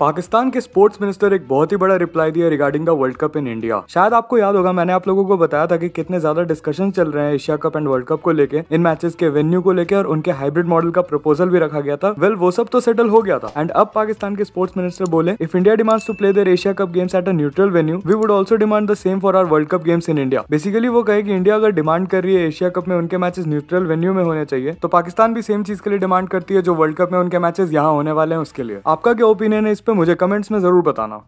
पाकिस्तान के sports minister एक बहुत ही बड़ा रिप्लाई दिया regarding the world cup in India शायद आपको याद होगा मैंने आप लोगों को बताया था कि कितने ज्यादा डिस्कशन चल रहे हैं Asia cup and world cup को लेके इन मैचेस के वेन्यू को लेकर और उनके हाइब्रिड मॉडल का प्रपोजल भी रखा गया था वेल वो सब तो सेटल हो गया था एंड अब पाकिस्तान के स्पोर्ट्स मिनिस्टर बोले if India demands to play their Asia cup games at a neutral venue we would also demand the same for our world cup games in India basically वो कहे कि India अगर demand कर रही है Asia cup में उनके matches neutral venue में होने चाहिए तो पाकिस्तान भी सेम चीज के लिए डिमांड करती है जो वर्ल्ड कप में उनके मैचेस यहाँ होने वाले हैं उसके लिए आपका क्या ओपिनियन है इस पे मुझे कमेंट्स में ज़रूर बताना